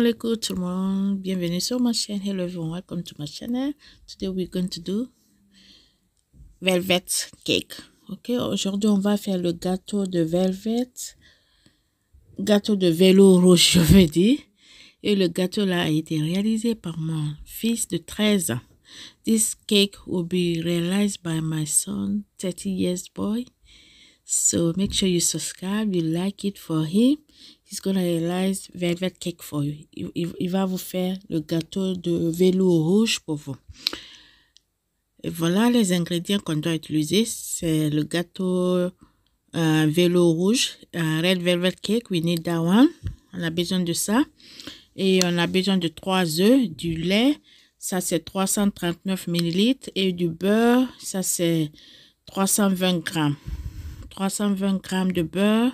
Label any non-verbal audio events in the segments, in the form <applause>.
Assalamu tout le monde, bienvenue sur ma chaîne. Hello everyone, welcome to my channel. Today we're going to do velvet cake. okay aujourd'hui on va faire le gâteau de velvet, gâteau de vélo rouge, <laughs> je veux dire. Et le gâteau là a été réalisé par mon fils de 13 ans. This cake will be realized by my son, 30 years boy. So make sure you subscribe, you like it for him velvet cake Il, va vous faire le gâteau de velours rouge pour vous. Et voilà les ingrédients qu'on doit utiliser. C'est le gâteau vélo euh, velours rouge, euh, red velvet cake, we need that one. On a besoin de ça. Et on a besoin de trois œufs, du lait, ça c'est 339 millilitres et du beurre, ça c'est 320 g. 320 g de beurre,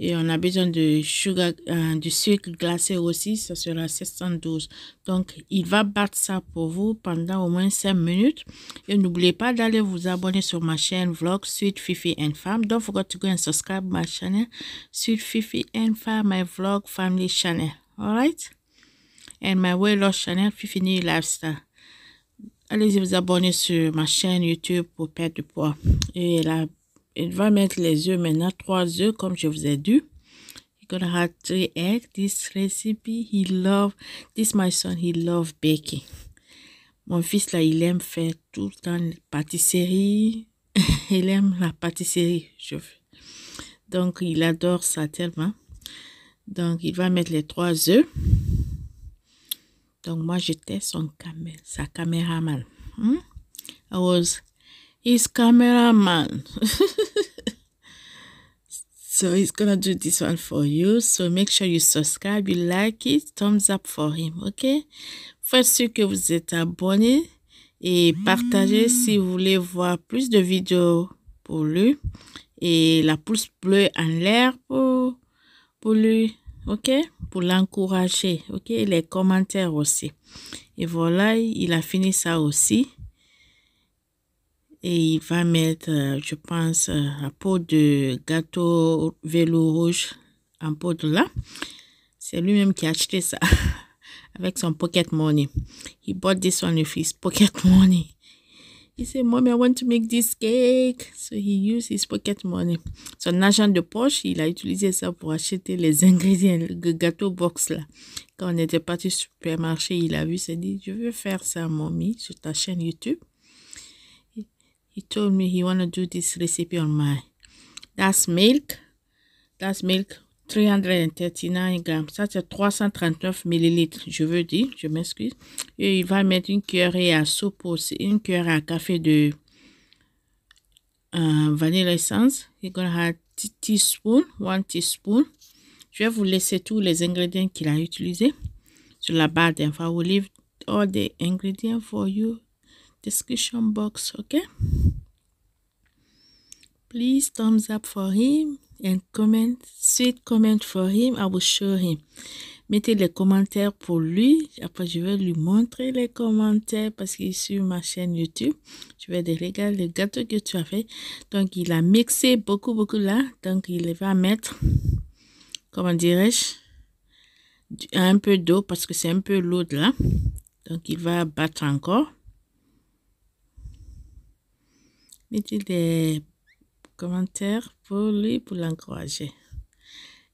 et on a besoin de sugar, euh, du sucre glacé aussi, ça sera 712. Donc, il va battre ça pour vous pendant au moins 5 minutes. Et n'oubliez pas d'aller vous abonner sur ma chaîne Vlog suite Fifi and femme Don't forget to go and subscribe my channel, suite Fifi and femme my vlog family channel. Alright? And my weight loss channel, Fifi New Lifestyle. Allez-y vous abonner sur ma chaîne YouTube pour perdre du poids. Et la il va mettre les œufs maintenant, trois œufs comme je vous ai dit. Il gonna have three eggs. This recipe, he love, this my son, he love baking. Mon fils là, il aime faire tout le temps pâtisserie. <laughs> il aime la pâtisserie, je Donc, il adore ça tellement. Donc, il va mettre les trois œufs. Donc, moi, j'étais son caméra, sa caméra mal. Hmm? He's cameraman. <laughs> so he's gonna do this one for you. So make sure you subscribe, you like it, thumbs up for him, okay. Faites sûr que vous êtes abonné et partagez mm. si vous voulez voir plus de vidéos pour lui. Et la pouce bleue en l'air pour, lui, okay, Pour l'encourager, ok? les commentaires aussi. Et voilà, il a fini ça aussi et il va mettre, euh, je pense, euh, un pot de gâteau vélo rouge en pot de là. C'est lui-même qui a acheté ça <laughs> avec son pocket money. Il bought this one with his pocket money. He said, Mommy, I want to make this cake. So he used his pocket money. Son agent de poche, il a utilisé ça pour acheter les <laughs> ingrédients, de gâteau box là. Quand on était parti au supermarché, il a vu, il s'est dit, je veux faire ça, Mommy, sur ta chaîne YouTube he told me he want to do this recipe on my that's milk that's milk 339 grammes ça c'est 339 millilitres je veux dire je m'excuse et il va mettre une cuillerée à soupe aussi une cuillerée à café de vanille euh, vanille essence he's to have teaspoon one teaspoon je vais vous laisser tous les ingrédients qu'il a utilisés sur la barre d'infos. I will leave all the ingredients for you description box, okay? Please thumbs up for him and comment, sweet comment for him. I will show him. Mettez les commentaires pour lui. Après, je vais lui montrer les commentaires parce qu'il est sur ma chaîne YouTube. Je vais dire, regarde le gâteau que tu as fait. Donc, il a mixé beaucoup, beaucoup là. Donc, il va mettre, comment dirais-je, un peu d'eau parce que c'est un peu lourd là. Donc, il va battre encore. Mettez des commentaire pour lui, pour l'encourager.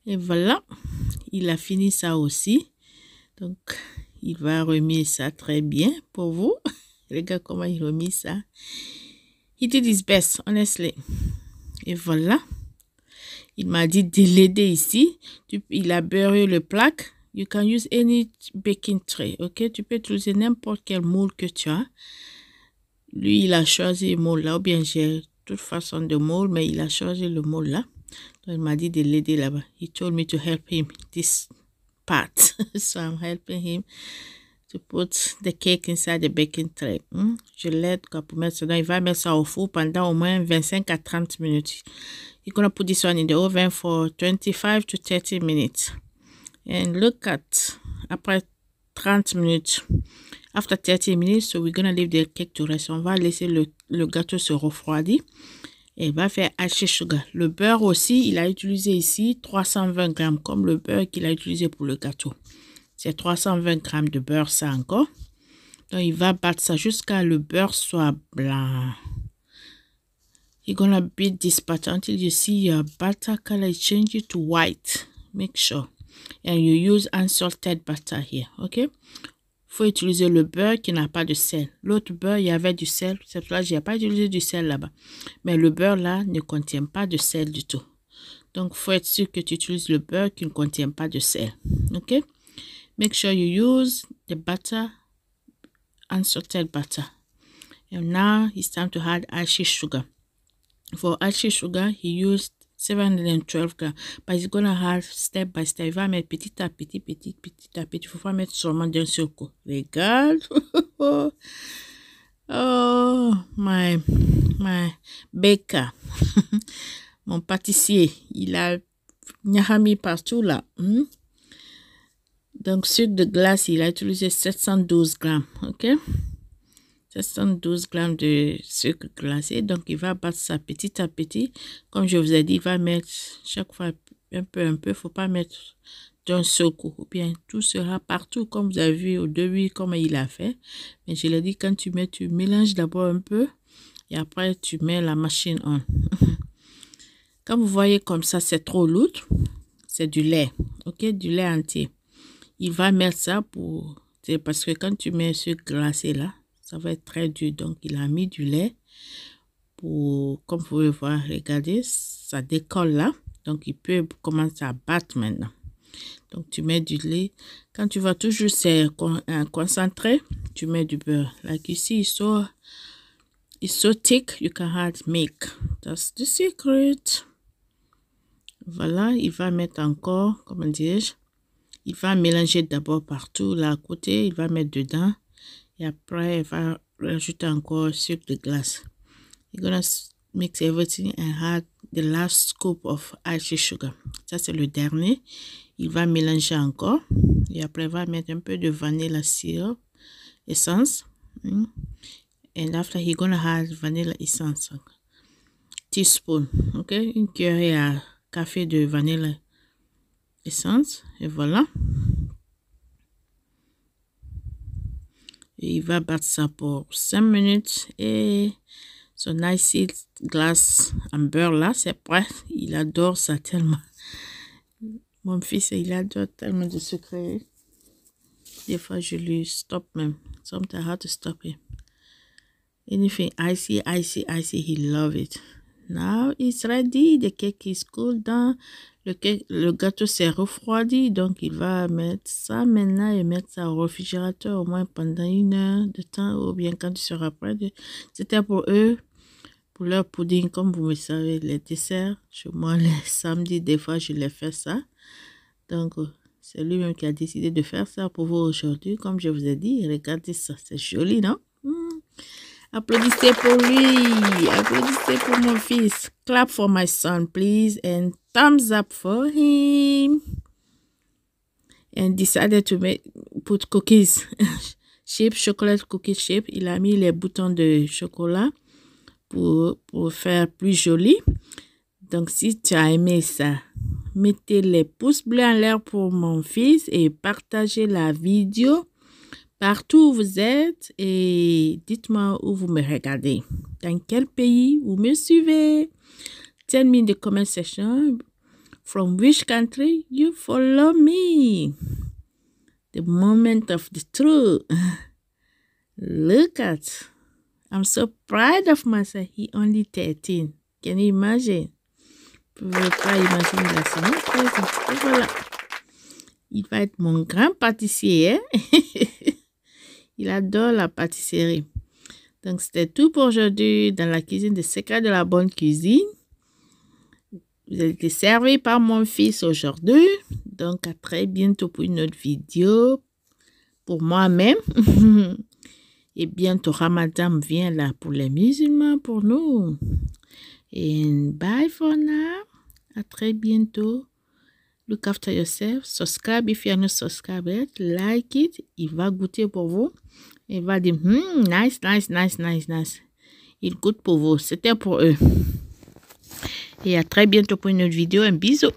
Et voilà, il a fini ça aussi. Donc, il va remettre ça très bien pour vous. <laughs> Regarde comment il remet ça. Il te dit best, honestly. Et voilà. Il m'a dit de l'aider ici. Il a beurré le plaque. You can use any baking tray, ok? Tu peux utiliser n'importe quel moule que tu as. Lui, il a choisi le moule là, ou bien j'ai toute façon de moule, mais il a changé le moule là. Donc, il m'a dit de l'aider là-bas. He told me to help him this part. <laughs> so I'm helping him to put the cake inside the baking tray. Hmm? Je l'aide pour mettre ça. Donc, il va mettre ça au four pendant au moins 25 à 30 minutes. You're going to put this one in the oven for 25 to 30 minutes. And look at, après 30 minutes, after 30 minutes, so we're going leave the cake to rest. On va laisser le le gâteau se refroidit et va faire hacher sugar. Le beurre aussi, il a utilisé ici 320 grammes, comme le beurre qu'il a utilisé pour le gâteau. C'est 320 grammes de beurre, ça encore. Donc, il va battre ça jusqu'à le beurre soit blanc. You're gonna beat this butter until you see your butter color change it to white. Make sure. And you use unsalted butter here, okay? faut utiliser le beurre qui n'a pas de sel. L'autre beurre, il y avait du sel. cette fois je n'ai pas utilisé du sel là-bas. Mais le beurre là ne contient pas de sel du tout. Donc, il faut être sûr que tu utilises le beurre qui ne contient pas de sel. OK? Make sure you use the butter, unsalted butter. And now it's time to add ashy sugar. For ashy sugar, he used 712 grammes. But it's gonna have step by step. Il va mettre petit à petit, petit, petit à petit. Il faut pas mettre seulement d'un seul coup. Regarde. <laughs> oh, my, my baker. <laughs> Mon pâtissier. Il a mis partout là. Hmm? Donc, sucre de glace, il a utilisé 712 grammes. OK? 72 grammes de sucre glacé. Donc, il va battre ça petit à petit. Comme je vous ai dit, il va mettre chaque fois un peu, un peu. Il ne faut pas mettre d'un secours. Ou bien, tout sera partout, comme vous avez vu au début, comme il a fait. Mais je l'ai dit, quand tu mets, tu mélanges d'abord un peu. Et après, tu mets la machine en. <laughs> Quand vous voyez comme ça, c'est trop lourd. C'est du lait, ok, du lait entier. Il va mettre ça pour, c'est parce que quand tu mets ce glacé là, va être très dur. Donc, il a mis du lait pour, comme vous pouvez voir, regardez, ça décolle là. Donc, il peut commencer à battre maintenant. Donc, tu mets du lait. Quand tu vas toujours c'est euh, concentré, tu mets du beurre. Like ici soit it's so, it's thick, you can hard make. That's the secret. Voilà, il va mettre encore, comment dirais-je, il va mélanger d'abord partout, là à côté, il va mettre dedans. Et après, il va rajouter encore sucre de glace. You're gonna mix everything and add the last scoop of de sugar. Ça, c'est le dernier. Il va mélanger encore. Et après, il va mettre un peu de vanille, syrup essence. Mm. And after, he's gonna add vanilla essence. Teaspoon. OK? Une cuillère à café de vanille essence. Et voilà. il va battre ça pour 5 minutes et son icy glace amber là, c'est prêt. Il adore ça tellement. Mon fils, il adore tellement de sucré. Des fois, je lui stoppe même. Sometimes I have to stop him. Anything icy, icy, icy, he love it. Now it's ready. The cake is cool dans Le, cake, le gâteau s'est refroidi, donc il va mettre ça maintenant et mettre ça au réfrigérateur au moins pendant une heure de temps ou bien quand il sera prêt. C'était pour eux, pour leur pudding, comme vous le savez, les desserts. je moi, les <laughs> samedis, des fois, je les fais ça. Donc, c'est lui-même qui a décidé de faire ça pour vous aujourd'hui, comme je vous ai dit. Regardez ça, c'est joli, non? Hmm. Applaudissez pour lui. Applaudissez pour mon fils. Clap for my son, please. And thumbs up for him. And decided to make, put cookies. <laughs> shape, chocolate cookie shape. Il a mis les boutons de chocolat pour, pour faire plus joli. Donc, si tu as aimé ça, mettez les pouces bleus en l'air pour mon fils et partagez la vidéo. Partout où vous êtes et dites-moi où vous me regardez. Dans quel pays vous me suivez? Tell me in the comment section from which country you follow me. The moment of the truth. <laughs> Look at. I'm so proud of myself. He only 13. Can you imagine? Vous pouvez pas imaginer la Et Voilà. Il va être mon grand pâtissier. Hein? <laughs> Il adore la pâtisserie. Donc, c'était tout pour aujourd'hui dans la cuisine de secrets de la bonne cuisine. Vous avez été servi par mon fils aujourd'hui. Donc, à très bientôt pour une autre vidéo pour moi-même. <laughs> Et bientôt, Ramadan vient là pour les musulmans, pour nous. Et bye for now. À très bientôt. Look after yourself. Subscribe if you are not subscribed. Like it. Il va goûter pour vous. Il va dire, hmm, nice, nice, nice, nice, nice. Il goûte pour vous. C'était pour eux. Et à très bientôt pour une autre vidéo. Un bisou.